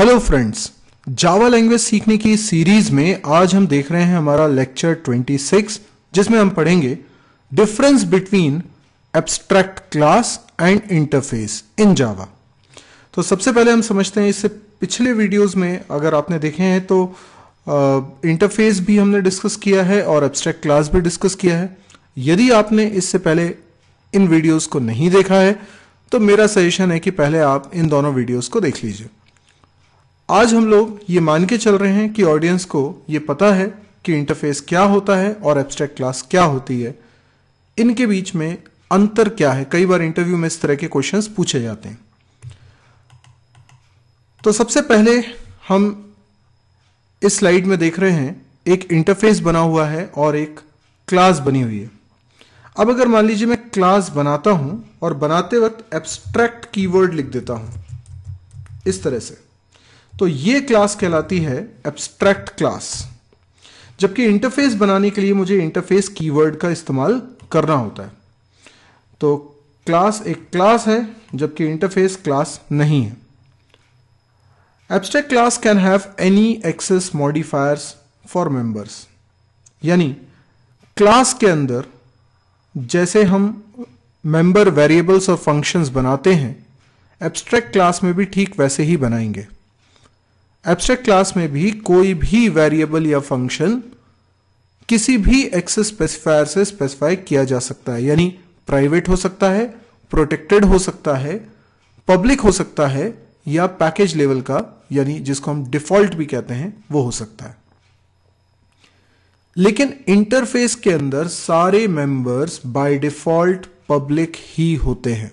hello friends Java language सीखने की series में आज हम देख रहे हैं हमारा लेक्चर 26 जिसमें हम पढ़ेंगे difference between abstract class and interface in Java तो सबसे पहले हम समझते हैं इससे पिछले वीडियोस में अगर आपने देखे हैं तो इंटरफेस भी हमने डिस्कस किया है और एब्स्ट्रैक्ट क्लास भी डिस्कस किया है यदि आपने इससे पहले इन वीडियोज को नहीं देखा है तो मेरा सजेशन है कि पहले आप इन दोनों वीडियोज को देख लीजिए आज हम लोग ये मान के चल रहे हैं कि ऑडियंस को ये पता है कि इंटरफेस क्या होता है और एब्स्ट्रैक्ट क्लास क्या होती है इनके बीच में अंतर क्या है कई बार इंटरव्यू में इस तरह के क्वेश्चंस पूछे जाते हैं तो सबसे पहले हम इस स्लाइड में देख रहे हैं एक इंटरफेस बना हुआ है और एक क्लास बनी हुई है अब अगर मान लीजिए मैं क्लास बनाता हूं और बनाते वक्त एब्स्ट्रैक्ट कीवर्ड लिख देता हूं इस तरह से तो ये क्लास कहलाती है एब्स्ट्रैक्ट क्लास जबकि इंटरफेस बनाने के लिए मुझे इंटरफेस कीवर्ड का इस्तेमाल करना होता है तो क्लास एक क्लास है जबकि इंटरफेस क्लास नहीं है abstract class can have any access modifiers for members यानी क्लास के अंदर जैसे हम मेंबर वेरिएबल्स और फंक्शंस बनाते हैं एब्स्ट्रैक्ट क्लास में भी ठीक वैसे ही बनाएंगे एब्स्ट्रैक्ट क्लास में भी कोई भी वेरिएबल या फंक्शन किसी भी एक्सेस स्पेसिफायर से स्पेसिफाई किया जा सकता है यानी प्राइवेट हो सकता है प्रोटेक्टेड हो सकता है पब्लिक हो सकता है या पैकेज लेवल का यानी जिसको हम डिफॉल्ट भी कहते हैं वो हो सकता है लेकिन इंटरफेस के अंदर सारे मेंबर्स बाय डिफॉल्ट पब्लिक ही होते हैं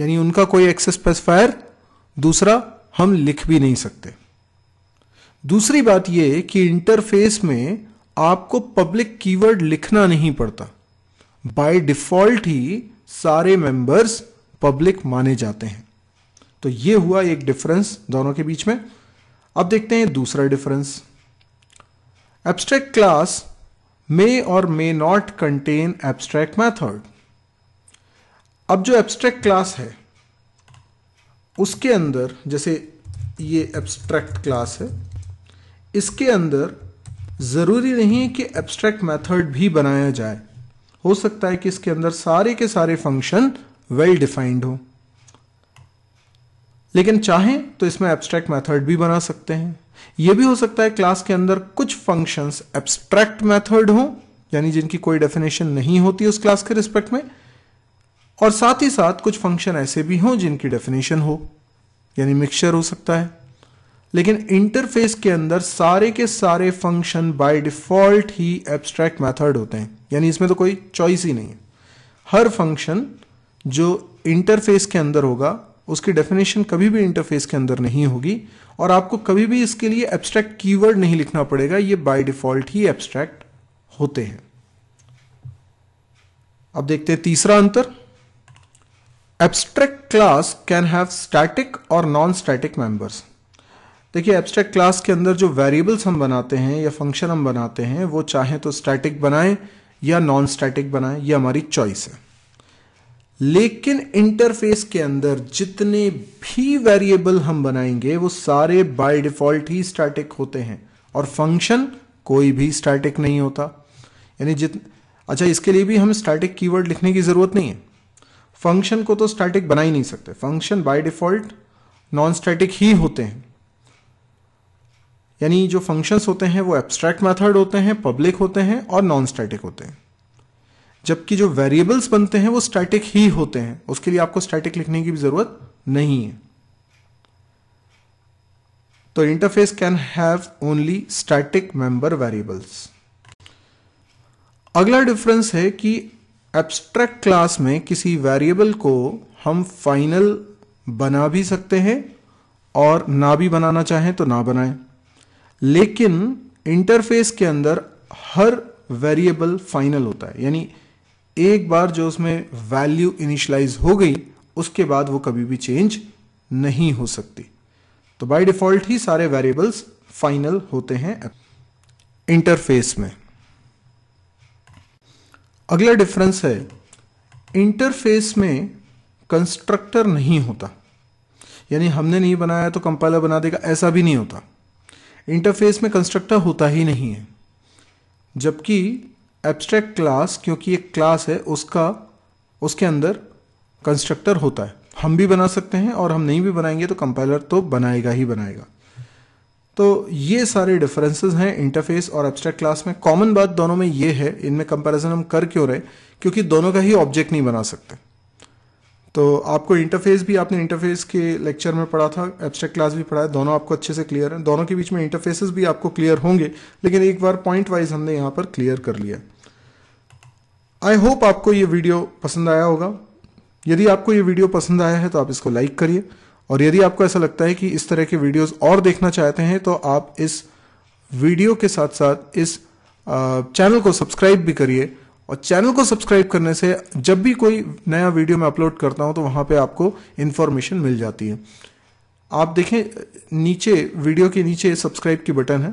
यानी उनका कोई एक्सेस स्पेसिफायर दूसरा हम लिख भी नहीं सकते दूसरी बात यह कि इंटरफेस में आपको पब्लिक कीवर्ड लिखना नहीं पड़ता बाय डिफॉल्ट ही सारे मेंबर्स पब्लिक माने जाते हैं तो ये हुआ एक डिफरेंस दोनों के बीच में अब देखते हैं दूसरा डिफरेंस एब्स्ट्रैक्ट क्लास मे और may not contain abstract method अब जो एब्स्ट्रैक्ट क्लास है उसके अंदर जैसे ये एब्स्ट्रैक्ट क्लास है इसके अंदर ज़रूरी नहीं है कि एब्स्ट्रैक्ट मेथड भी बनाया जाए हो सकता है कि इसके अंदर सारे के सारे फंक्शन वेल डिफाइंड हो लेकिन चाहें तो इसमें एब्स्ट्रैक्ट मेथड भी बना सकते हैं यह भी हो सकता है क्लास के अंदर कुछ फंक्शंस एब्स्ट्रैक्ट मेथड हो यानी जिनकी कोई डेफिनेशन नहीं होती उस क्लास के रिस्पेक्ट में और साथ ही साथ कुछ फंक्शन ऐसे भी हों जिनकी डेफिनेशन हो यानी मिक्सचर हो सकता है लेकिन इंटरफेस के अंदर सारे के सारे फंक्शन बाय डिफॉल्ट ही एब्स्ट्रैक्ट मेथड होते हैं यानी इसमें तो कोई चॉइस ही नहीं है हर फंक्शन जो इंटरफेस के अंदर होगा उसकी डेफिनेशन कभी भी इंटरफेस के अंदर नहीं होगी और आपको कभी भी इसके लिए एब्स्ट्रैक्ट कीवर्ड नहीं लिखना पड़ेगा ये बाय डिफॉल्ट ही एब्स्ट्रैक्ट होते हैं अब देखते हैं तीसरा अंतर abstract class can have static और नॉन स्टैटिक मेंबर्स देखिए एब्स्ट्रैक्ट क्लास के अंदर जो वेरिएबल्स हम बनाते हैं या फंक्शन हम बनाते हैं वो चाहे तो स्टैटिक बनाएं या नॉन स्टैटिक बनाएं ये हमारी चॉइस है लेकिन इंटरफेस के अंदर जितने भी वेरिएबल हम बनाएंगे वो सारे बाय डिफॉल्ट ही स्टैटिक होते हैं और फंक्शन कोई भी स्टैटिक नहीं होता यानी जित अच्छा इसके लिए भी हम स्टैटिक कीवर्ड लिखने की ज़रूरत नहीं है फंक्शन को तो स्टैटिक बना ही नहीं सकते function by default non static ही होते हैं यानी जो फंक्शंस होते हैं वो एब्स्ट्रैक्ट मेथड होते हैं पब्लिक होते हैं और नॉन स्टैटिक होते हैं जबकि जो वेरिएबल्स बनते हैं वो स्टैटिक ही होते हैं उसके लिए आपको स्टैटिक लिखने की भी ज़रूरत नहीं है तो interface can have only static member variables अगला डिफरेंस है कि एब्स्ट्रैक्ट क्लास में किसी वेरिएबल को हम फाइनल बना भी सकते हैं और ना भी बनाना चाहें तो ना बनाएं लेकिन इंटरफेस के अंदर हर वेरिएबल फाइनल होता है यानी एक बार जो उसमें वैल्यू इनिशलाइज हो गई उसके बाद वो कभी भी चेंज नहीं हो सकती तो बाय डिफ़ॉल्ट ही सारे वेरिएबल्स फाइनल होते हैं इंटरफेस में अगला डिफरेंस है इंटरफेस में कंस्ट्रक्टर नहीं होता यानी हमने नहीं बनाया तो कंपाइलर बना देगा ऐसा भी नहीं होता इंटरफेस में कंस्ट्रक्टर होता ही नहीं है जबकि एब्स्ट्रैक्ट क्लास क्योंकि एक क्लास है उसका उसके अंदर कंस्ट्रक्टर होता है हम भी बना सकते हैं और हम नहीं भी बनाएंगे तो कंपाइलर तो बनाएगा ही बनाएगा तो ये सारे डिफरेंसेस हैं इंटरफेस और एब्स्ट्रैक्ट क्लास में कॉमन बात दोनों में ये है इनमें कंपैरिजन हम कर क्यों रहे क्योंकि दोनों का ही ऑब्जेक्ट नहीं बना सकते तो आपको इंटरफेस भी आपने इंटरफेस के लेक्चर में पढ़ा था एब्स्ट्रैक्ट क्लास भी पढ़ा है दोनों आपको अच्छे से क्लियर है दोनों के बीच में इंटरफेसेस भी आपको क्लियर होंगे लेकिन एक बार पॉइंट वाइज हमने यहाँ पर क्लियर कर लिया आई होप आपको ये वीडियो पसंद आया होगा यदि आपको ये वीडियो पसंद आया है तो आप इसको लाइक करिए और यदि आपको ऐसा लगता है कि इस तरह के वीडियोस और देखना चाहते हैं तो आप इस वीडियो के साथ साथ इस चैनल को सब्सक्राइब भी करिए और चैनल को सब्सक्राइब करने से जब भी कोई नया वीडियो मैं अपलोड करता हूं तो वहां पे आपको इन्फॉर्मेशन मिल जाती है आप देखें नीचे वीडियो के नीचे सब्सक्राइब की बटन है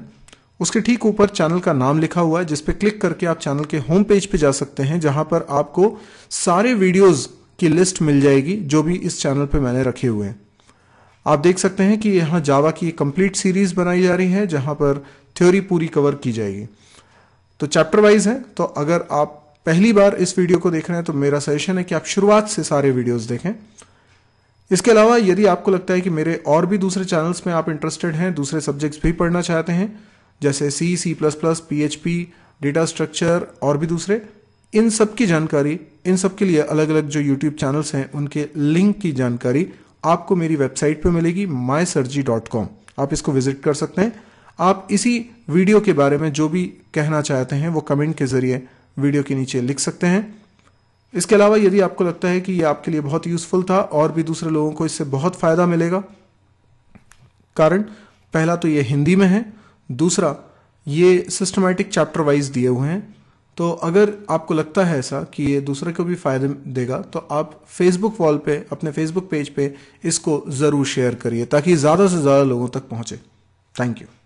उसके ठीक ऊपर चैनल का नाम लिखा हुआ है जिसपे क्लिक करके आप चैनल के होम पेज पे जा सकते हैं जहां पर आपको सारे वीडियोज की लिस्ट मिल जाएगी जो भी इस चैनल पे मैंने रखे हुए हैं आप देख सकते हैं कि यहाँ जावा की कंप्लीट सीरीज़ बनाई जा रही है जहाँ पर थ्योरी पूरी कवर की जाएगी तो चैप्टर वाइज है तो अगर आप पहली बार इस वीडियो को देख रहे हैं तो मेरा सजेशन है कि आप शुरुआत से सारे वीडियोस देखें इसके अलावा यदि आपको लगता है कि मेरे और भी दूसरे चैनल्स में आप इंटरेस्टेड हैं दूसरे सब्जेक्ट्स भी पढ़ना चाहते हैं जैसे C C plus plus P H P data structure और भी दूसरे इन सब की जानकारी इन सब के लिए अलग अलग जो यूट्यूब चैनल्स हैं उनके लिंक की जानकारी आपको मेरी वेबसाइट पर मिलेगी माई आप इसको विजिट कर सकते हैं आप इसी वीडियो के बारे में जो भी कहना चाहते हैं वो कमेंट के जरिए वीडियो के नीचे लिख सकते हैं इसके अलावा यदि आपको लगता है कि ये आपके लिए बहुत यूज़फुल था और भी दूसरे लोगों को इससे बहुत फ़ायदा मिलेगा कारण पहला तो ये हिंदी में है दूसरा ये सिस्टमैटिक चैप्टर वाइज दिए हुए हैं तो अगर आपको लगता है ऐसा कि ये दूसरे को भी फ़ायदे देगा तो आप फेसबुक वॉल पे अपने फेसबुक पेज पे इसको ज़रूर शेयर करिए ताकि ज़्यादा से ज़्यादा लोगों तक पहुँचे थैंक यू